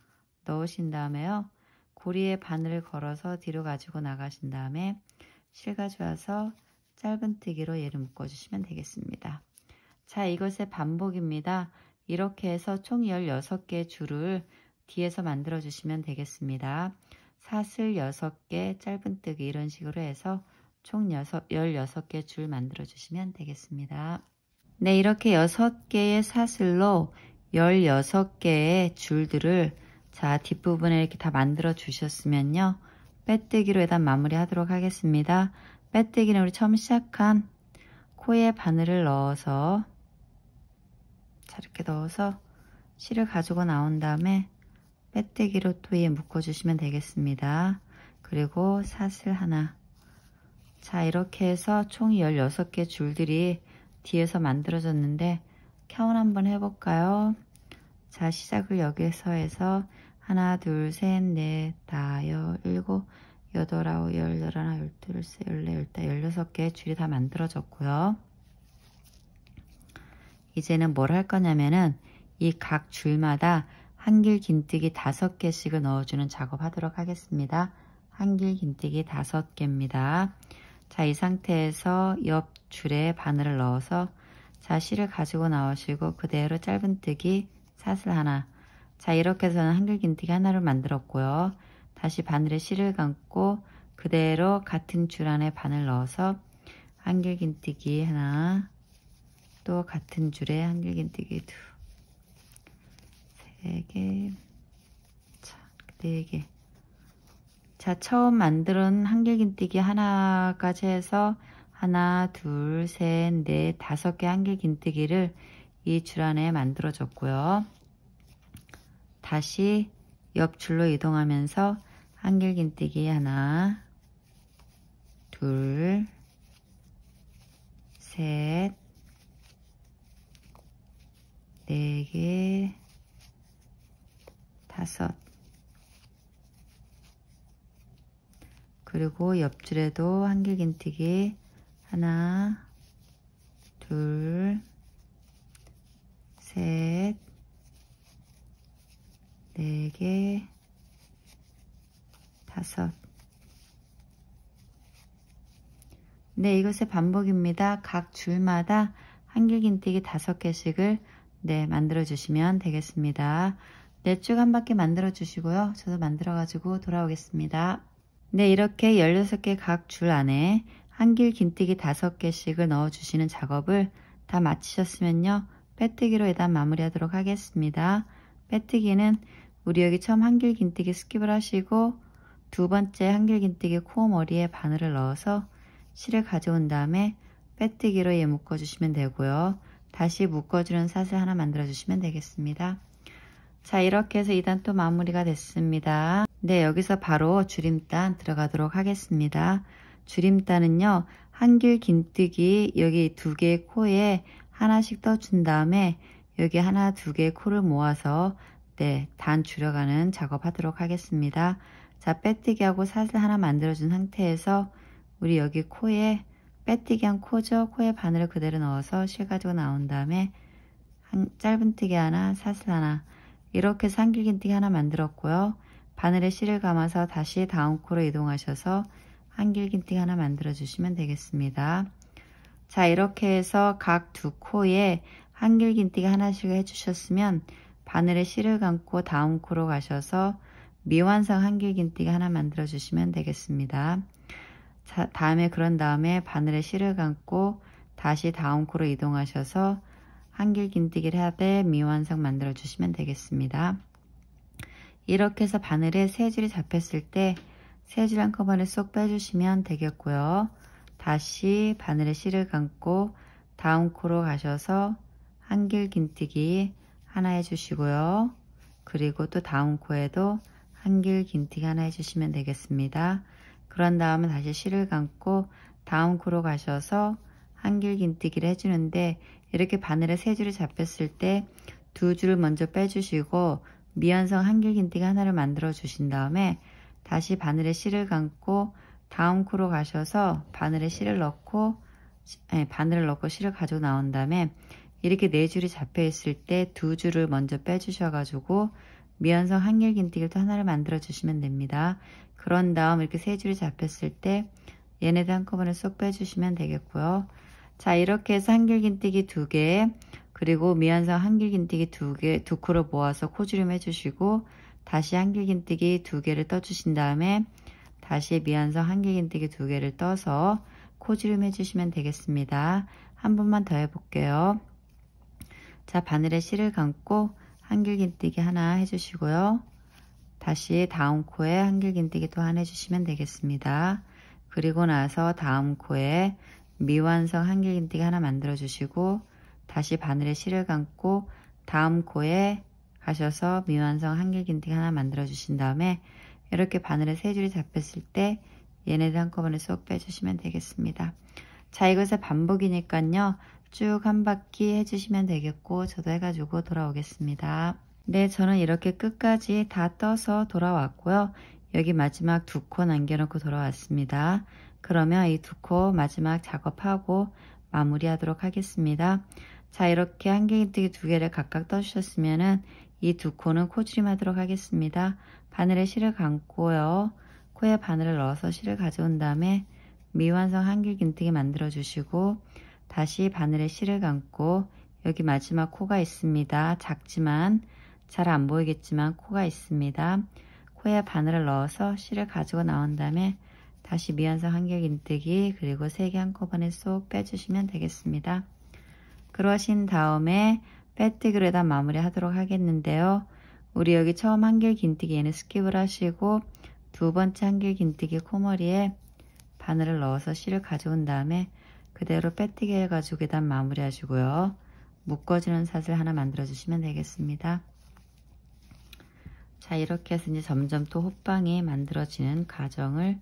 넣으신 다음에요. 고리에 바늘을 걸어서 뒤로 가지고 나가신 다음에 실가져와서 짧은뜨기로 예를 묶어주시면 되겠습니다. 자, 이것의 반복입니다. 이렇게 해서 총 16개 줄을 뒤에서 만들어주시면 되겠습니다. 사슬 6개, 짧은뜨기 이런 식으로 해서 총 6, 16개 줄 만들어주시면 되겠습니다. 네, 이렇게 6개의 사슬로 16개의 줄들을 자 뒷부분에 이렇게 다 만들어 주셨으면요. 빼뜨기로 일단 마무리하도록 하겠습니다. 빼뜨기는 우리 처음 시작한 코에 바늘을 넣어서 자 이렇게 넣어서 실을 가지고 나온 다음에 빼뜨기로 또이에 묶어주시면 되겠습니다. 그리고 사슬 하나 자 이렇게 해서 총 16개 줄들이 뒤에서 만들어졌는데 켜운 한번 해볼까요? 자 시작을 여기서 해서 하나 둘셋넷 다섯 일곱 여덟, 아홉, 열, 열하나, 열둘, 세, 열네, 열다, 열여섯 개 줄이 다 만들어졌고요. 이제는 뭘 할 거냐면은 이 각 줄마다 한길 긴뜨기 다섯 개씩을 넣어주는 작업 하도록 하겠습니다. 한길 긴뜨기 다섯 개입니다. 자, 이 상태에서 옆 줄에 바늘을 넣어서 자, 실을 가지고 나오시고 그대로 짧은뜨기 사슬 하나 자, 이렇게 해서는 한길 긴뜨기 하나를 만들었고요. 다시 바늘에 실을 감고 그대로 같은 줄 안에 바늘 넣어서 한길긴뜨기 하나 또 같은 줄에 한길긴뜨기 두 세개 자, 네 개. 자, 처음 만든 한길긴뜨기 하나까지 해서 하나, 둘, 셋, 넷, 다섯 개 한길긴뜨기를 이 줄 안에 만들어줬고요. 다시 옆줄로 이동하면서 한길긴뜨기 하나 둘셋네개 다섯 그리고 옆줄에도 한길긴뜨기 하나 둘셋 4 개, 다섯. 네, 이것의 반복입니다. 각 줄마다 한길긴뜨기 다섯 개씩을 네, 만들어 주시면 되겠습니다. 4쭉한 바퀴 만들어 주시고요. 저도 만들어 가지고 돌아오겠습니다. 네, 이렇게 16개 각 줄 안에 한길 긴뜨기 5개씩을 넣어 주시는 작업을 다 마치셨으면요. 빼뜨기로 일단 마무리하도록 하겠습니다. 빼뜨기는 우리 여기 처음 한길긴뜨기 스킵을 하시고 두 번째 한길긴뜨기 코어 머리에 바늘을 넣어서 실을 가져온 다음에 빼뜨기로 얘 묶어주시면 되고요. 다시 묶어주는 사슬 하나 만들어주시면 되겠습니다. 자 이렇게 해서 2단 또 마무리가 됐습니다. 네 여기서 바로 줄임단 들어가도록 하겠습니다. 줄임단은요 한길 긴뜨기 여기 두 개의 코에 하나씩 떠준 다음에 여기 하나 두 개의 코를 모아서 네, 단 줄여가는 작업하도록 하겠습니다. 자, 빼뜨기하고 사슬 하나 만들어준 상태에서 우리 여기 코에 빼뜨기한 코죠. 코에 바늘을 그대로 넣어서 실 가지고 나온 다음에 한 짧은뜨기 하나, 사슬 하나 이렇게 산길긴뜨기 하나 만들었고요. 바늘에 실을 감아서 다시 다음 코로 이동하셔서 한길긴뜨기 하나 만들어주시면 되겠습니다. 자 이렇게 해서 각 두 코에 한길긴뜨기 하나씩 해주셨으면 바늘에 실을 감고 다음 코로 가셔서 미완성 한길긴띠기 하나 만들어 주시면 되겠습니다. 자, 다음에 그런 다음에 바늘에 실을 감고 다시 다음 코로 이동하셔서 한길긴뜨기를 하되 미완성 만들어 주시면 되겠습니다. 이렇게 해서 바늘에 세 줄이 잡혔을 때 세 줄 한꺼번에 쏙 빼주시면 되겠고요. 다시 바늘에 실을 감고 다음 코로 가셔서 한길긴뜨기 하나 해주시고요. 그리고 또 다음 코에도 한길 긴티기 하나 해주시면 되겠습니다. 그런 다음에 다시 실을 감고 다음 코로 가셔서 한길 긴티기를 해주는데 이렇게 바늘에 세 줄이 잡혔을 때 두 줄을 먼저 빼주시고 미완성 한길 긴티기 하나를 만들어 주신 다음에 다시 바늘에 실을 감고 다음 코로 가셔서 바늘에 실을 넣고 아니, 바늘을 넣고 실을 가지고 나온 다음에 이렇게 네 줄이 잡혀 있을 때 두 줄을 먼저 빼주셔가지고 미완성 한길 긴띠를 또 하나를 만들어 주시면 됩니다. 그런 다음 이렇게 세 줄이 잡혔을 때 얘네들 한꺼번에 쏙 빼주시면 되겠고요. 자 이렇게 해서 한길긴뜨기 2개 그리고 미완성 한길긴뜨기 2개 두코로 모아서 코주름 해주시고 다시 한길긴뜨기 2개를 떠주신 다음에 다시 미완성 한길긴뜨기 2개를 떠서 코주름 해주시면 되겠습니다. 한 번만 더 해볼게요. 자, 바늘에 실을 감고 한길긴뜨기 하나 해주시고요. 다시 다음 코에 한길긴뜨기 또 하나 해주시면 되겠습니다. 그리고 나서 다음 코에 미완성 한길긴뜨기 하나 만들어주시고 다시 바늘에 실을 감고 다음 코에 가셔서 미완성 한길긴뜨기 하나 만들어주신 다음에 이렇게 바늘에 세 줄이 잡혔을 때 얘네들 한꺼번에 쏙 빼주시면 되겠습니다. 자 이것의 반복이니까요. 쭉한 바퀴 해주시면 되겠고 저도 해가지고 돌아오겠습니다. 네, 저는 이렇게 끝까지 다 떠서 돌아왔고요. 여기 마지막 두 코 남겨놓고 돌아왔습니다. 그러면 이 두 코 마지막 작업하고 마무리하도록 하겠습니다. 자, 이렇게 한 개인뜨기 두 개를 각각 떠주셨으면은 이 두 코는 코줄임 하도록 하겠습니다. 바늘에 실을 감고요. 코에 바늘을 넣어서 실을 가져온 다음에 미완성 한길 긴뜨기 만들어 주시고 다시 바늘에 실을 감고 여기 마지막 코가 있습니다. 작지만 잘 안 보이겠지만 코가 있습니다. 코에 바늘을 넣어서 실을 가지고 나온 다음에 다시 미완성 한길긴뜨기 그리고 세 개 한꺼번에 쏙 빼주시면 되겠습니다. 그러신 다음에 빼뜨기로 다 마무리 하도록 하겠는데요. 우리 여기 처음 한길 긴뜨기 에는 스킵을 하시고 두 번째 한길 긴뜨기 코머리에 바늘을 넣어서 실을 가져온 다음에 그대로 빼뜨기 해가지고 계단 마무리하시고요. 묶어주는 사슬 하나 만들어주시면 되겠습니다. 자 이렇게 해서 이제 점점 또 호빵이 만들어지는 과정을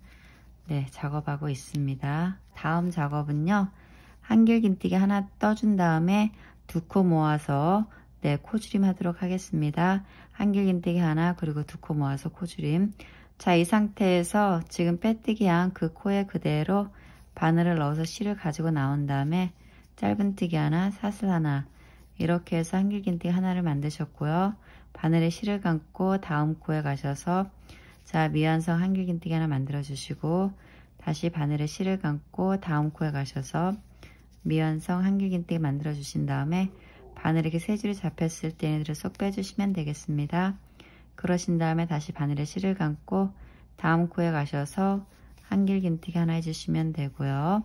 네 작업하고 있습니다. 다음 작업은요. 한길긴뜨기 하나 떠준 다음에 두 코 모아서 네 코줄임 하도록 하겠습니다. 한길긴뜨기 하나 그리고 두 코 모아서 코줄임 자이 상태에서 지금 빼뜨기한 그 코에 그대로 바늘을 넣어서 실을 가지고 나온 다음에 짧은뜨기 하나, 사슬 하나 이렇게 해서 한길긴뜨기 하나를 만드셨고요. 바늘에 실을 감고 다음 코에 가셔서 자 미완성 한길긴뜨기 하나 만들어주시고 다시 바늘에 실을 감고 다음 코에 가셔서 미완성 한길긴뜨기 만들어주신 다음에 바늘에게 세 줄이 잡혔을 때 얘네들을 쏙 빼주시면 되겠습니다. 그러신 다음에 다시 바늘에 실을 감고 다음 코에 가셔서 한길긴티기 하나 해주시면 되고요.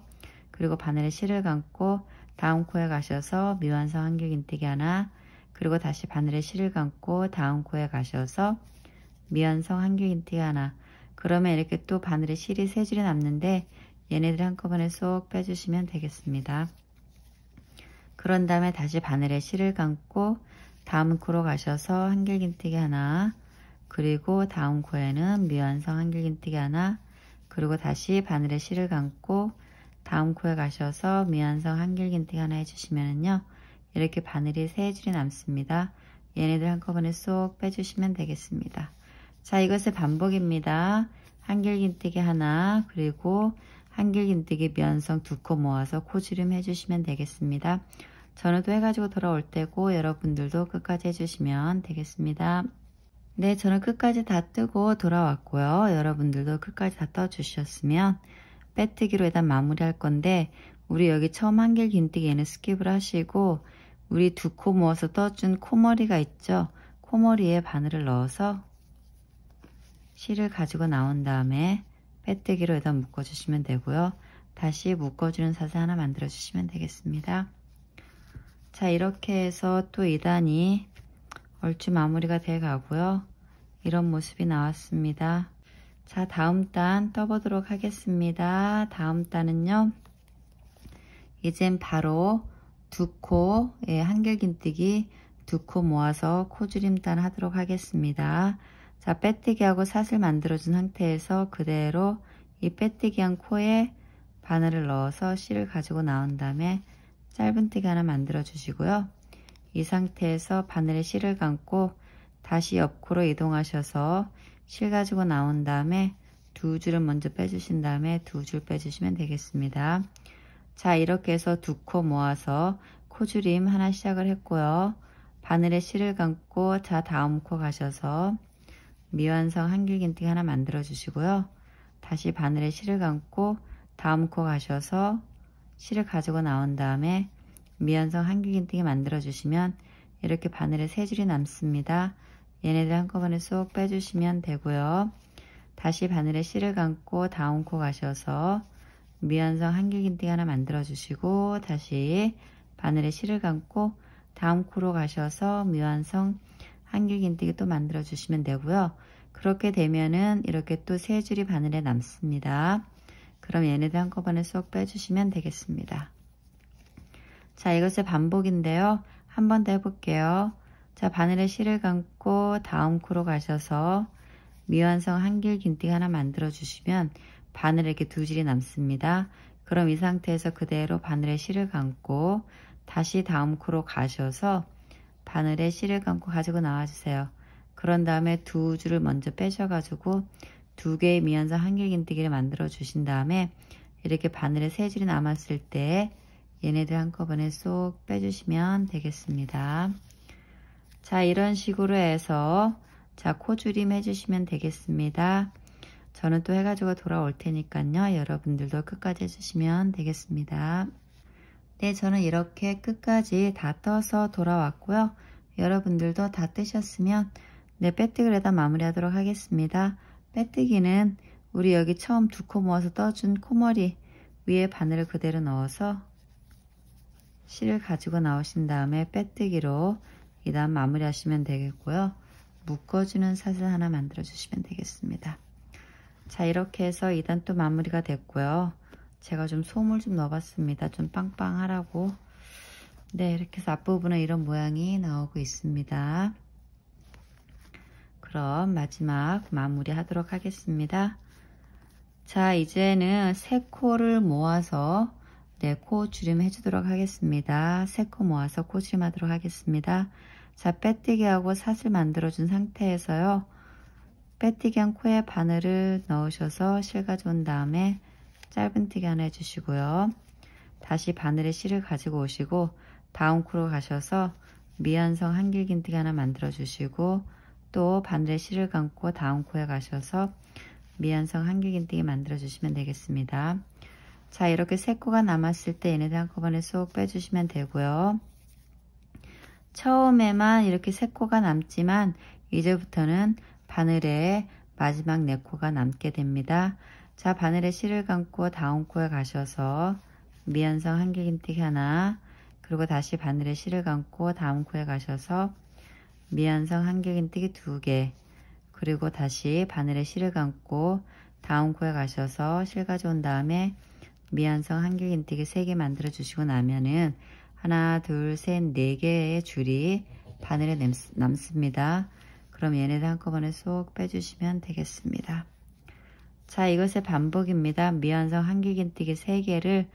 그리고 바늘에 실을 감고 다음 코에 가셔서 미완성 한길긴티기 하나 그리고 다시 바늘에 실을 감고 다음 코에 가셔서 미완성 한길긴티기 하나 그러면 이렇게 또 바늘에 실이 세 줄이 남는데 얘네들 한꺼번에 쏙 빼주시면 되겠습니다. 그런 다음에 다시 바늘에 실을 감고 다음 코로 가셔서 한길긴티기 하나 그리고 다음 코에는 미완성 한길긴티기 하나 그리고 다시 바늘에 실을 감고 다음 코에 가셔서 미완성 한길긴뜨기 하나 해주시면요. 은 이렇게 바늘이 세 줄이 남습니다. 얘네들 한꺼번에 쏙 빼주시면 되겠습니다. 자, 이것의 반복입니다. 한길긴뜨기 하나, 그리고 한길긴뜨기 미완성두 코 모아서 코지름 해주시면 되겠습니다. 저는 또 해가지고 돌아올 때고 여러분들도 끝까지 해주시면 되겠습니다. 네, 저는 끝까지 다 뜨고 돌아왔고요. 여러분들도 끝까지 다 떠주셨으면 빼뜨기로 일단 마무리할 건데 우리 여기 처음 한길 긴뜨기에는 스킵을 하시고 우리 두 코 모아서 떠준 코머리가 있죠. 코머리에 바늘을 넣어서 실을 가지고 나온 다음에 빼뜨기로 일단 묶어주시면 되고요. 다시 묶어주는 사슬 하나 만들어주시면 되겠습니다. 자 이렇게 해서 또 2단이 얼추 마무리가 돼 가고요. 이런 모습이 나왔습니다. 자 다음 단 떠보도록 하겠습니다. 다음 단은요. 이젠 바로 두 코, 예, 한길긴뜨기 두 코 모아서 코줄임단 하도록 하겠습니다. 자, 빼뜨기하고 사슬 만들어준 상태에서 그대로 이 빼뜨기한 코에 바늘을 넣어서 실을 가지고 나온 다음에 짧은뜨기 하나 만들어 주시고요. 이 상태에서 바늘에 실을 감고 다시 옆코로 이동하셔서 실 가지고 나온 다음에 두 줄은 먼저 빼주신 다음에 두 줄 빼주시면 되겠습니다. 자 이렇게 해서 두 코 모아서 코줄임 하나 시작을 했고요. 바늘에 실을 감고 자 다음 코 가셔서 미완성 한길긴팅 하나 만들어 주시고요. 다시 바늘에 실을 감고 다음 코 가셔서 실을 가지고 나온 다음에 미완성 한길긴뜨기 만들어주시면 이렇게 바늘에 세 줄이 남습니다. 얘네들 한꺼번에 쏙 빼주시면 되고요. 다시 바늘에 실을 감고 다운코 가셔서 미완성 한길긴뜨기 하나 만들어주시고 다시 바늘에 실을 감고 다음 코로 가셔서 미완성 한길긴뜨기 또 만들어주시면 되고요. 그렇게 되면은 이렇게 또 세 줄이 바늘에 남습니다. 그럼 얘네들 한꺼번에 쏙 빼주시면 되겠습니다. 자, 이것의 반복인데요. 한 번 더 해볼게요. 자, 바늘에 실을 감고 다음 코로 가셔서 미완성 한길 긴기 하나 만들어 주시면 바늘에 이렇게 두 줄이 남습니다. 그럼 이 상태에서 그대로 바늘에 실을 감고 다시 다음 코로 가셔서 바늘에 실을 감고 가지고 나와주세요. 그런 다음에 두 줄을 먼저 빼셔가지고 두 개의 미완성 한길 긴뜨기를 만들어 주신 다음에 이렇게 바늘에 세 줄이 남았을 때 얘네들 한꺼번에 쏙 빼주시면 되겠습니다. 자 이런 식으로 해서 자 코줄임 해주시면 되겠습니다. 저는 또 해가지고 돌아올 테니까요. 여러분들도 끝까지 해주시면 되겠습니다. 네, 저는 이렇게 끝까지 다 떠서 돌아왔고요. 여러분들도 다 뜨셨으면 네, 빼뜨기를 해다 마무리하도록 하겠습니다. 빼뜨기는 우리 여기 처음 두 코 모아서 떠준 코머리 위에 바늘을 그대로 넣어서 실을 가지고 나오신 다음에 빼뜨기로 이단 마무리하시면 되겠고요. 묶어주는 사슬 하나 만들어 주시면 되겠습니다. 자 이렇게 해서 이 단 또 마무리가 됐고요. 제가 좀 솜을 좀 넣어봤습니다. 좀 빵빵하라고 네 이렇게 해서 앞부분에 이런 모양이 나오고 있습니다. 그럼 마지막 마무리 하도록 하겠습니다. 자 이제는 세 코를 모아서 네, 코 주름 해주도록 하겠습니다. 세 코 모아서 코 줄임하도록 하겠습니다. 자, 빼뜨기하고 사슬 만들어준 상태에서요. 빼뜨기한 코에 바늘을 넣으셔서 실 가져온 다음에 짧은뜨기 하나 해주시고요. 다시 바늘에 실을 가지고 오시고 다음 코로 가셔서 미완성 한길긴뜨기 하나 만들어주시고 또 바늘에 실을 감고 다음 코에 가셔서 미완성 한길긴뜨기 만들어주시면 되겠습니다. 자 이렇게 세 코가 남았을 때 얘네들 한꺼번에 쏙 빼주시면 되고요. 처음에만 이렇게 세 코가 남지만 이제부터는 바늘에 마지막 네 코가 남게 됩니다. 자 바늘에 실을 감고 다음 코에 가셔서 미연성 한길긴뜨기 하나 그리고 다시 바늘에 실을 감고 다음 코에 가셔서 미연성 한길긴뜨기 두개 그리고 다시 바늘에 실을 감고 다음 코에 가셔서 실 가져온 다음에 미완성 한길긴뜨기 3개 만들어 주시고 나면은 하나 둘 셋 네 개의 줄이 바늘에 남습니다. 그럼 얘네들 한꺼번에 쏙 빼주시면 되겠습니다. 자 이것의 반복입니다. 미완성 한길긴뜨기 3개를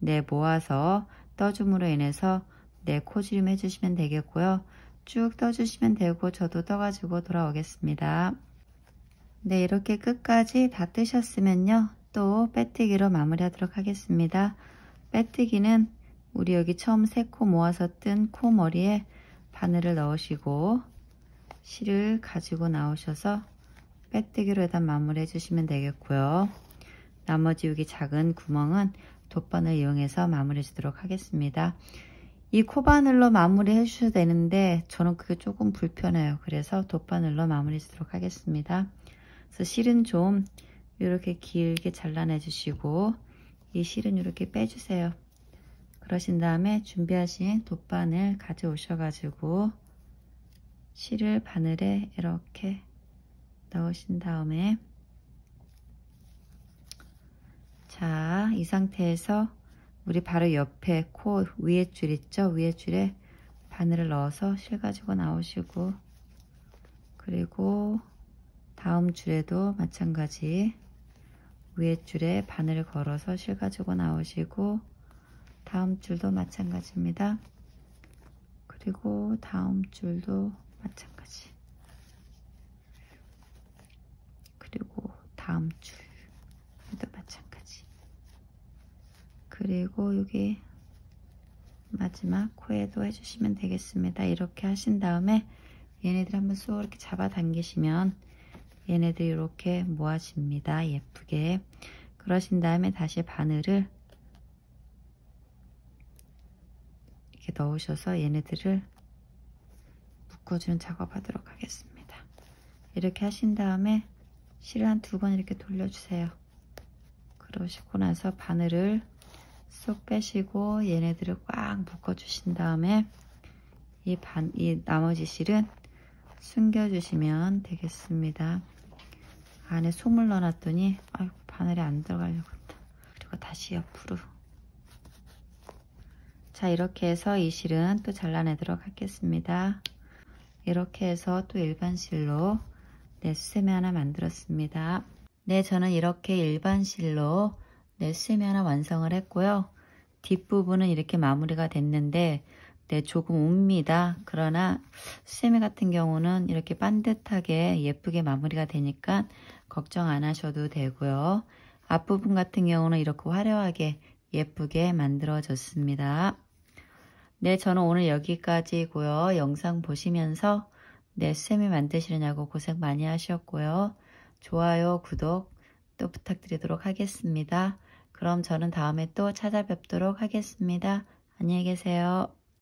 네 모아서 떠줌으로 인해서 네 코지름 해주시면 되겠고요. 쭉 떠주시면 되고 저도 떠가지고 돌아오겠습니다. 네 이렇게 끝까지 다 뜨셨으면요. 또 빼뜨기로 마무리하도록 하겠습니다. 빼뜨기는 우리 여기 처음 세 코 모아서 뜬 코머리에 바늘을 넣으시고 실을 가지고 나오셔서 빼뜨기로 일단 마무리 해주시면 되겠고요. 나머지 여기 작은 구멍은 돗바늘 이용해서 마무리 해주도록 하겠습니다. 이 코바늘로 마무리 해주셔도 되는데 저는 그게 조금 불편해요. 그래서 돗바늘로 마무리 해주도록 하겠습니다. 그래서 실은 좀 이렇게 길게 잘라내 주시고 이 실은 이렇게 빼주세요. 그러신 다음에 준비하신 돗바늘 가져오셔가지고 실을 바늘에 이렇게 넣으신 다음에 자, 이 상태에서 우리 바로 옆에 코 위에 줄 있죠? 위에 줄에 바늘을 넣어서 실 가지고 나오시고 그리고 다음 줄에도 마찬가지 위에 줄에 바늘 걸어서 실 가지고 나오시고 다음 줄도 마찬가지입니다. 그리고 다음 줄도 마찬가지. 그리고 다음 줄도 마찬가지. 그리고 여기 마지막 코에도 해주시면 되겠습니다. 이렇게 하신 다음에 얘네들 한번 쏙 이렇게 잡아당기시면 얘네들 이렇게 모아집니다. 예쁘게. 그러신 다음에 다시 바늘을 이렇게 넣으셔서 얘네들을 묶어주는 작업하도록 하겠습니다. 이렇게 하신 다음에 실을 한 두 번 이렇게 돌려주세요. 그러시고 나서 바늘을 쏙 빼시고 얘네들을 꽉 묶어주신 다음에 이, 반, 이 나머지 실은 숨겨주시면 되겠습니다. 안에 솜을 넣어놨더니 아이고 바늘에 안 들어가려고 한다. 그리고 다시 옆으로 자 이렇게 해서 이 실은 또 잘라내도록 하겠습니다. 이렇게 해서 또 일반 실로 네, 수세미 하나 만들었습니다. 네, 저는 이렇게 일반 실로 네, 수세미 하나 완성을 했고요. 뒷부분은 이렇게 마무리가 됐는데 네, 조금 웁니다. 그러나 수세미 같은 경우는 이렇게 반듯하게 예쁘게 마무리가 되니까 걱정 안 하셔도 되고요. 앞부분 같은 경우는 이렇게 화려하게 예쁘게 만들어졌습니다. 네, 저는 오늘 여기까지고요. 영상 보시면서 네, 수세미 만드시느냐고 고생 많이 하셨고요. 좋아요, 구독 또 부탁드리도록 하겠습니다. 그럼 저는 다음에 또 찾아뵙도록 하겠습니다. 안녕히 계세요.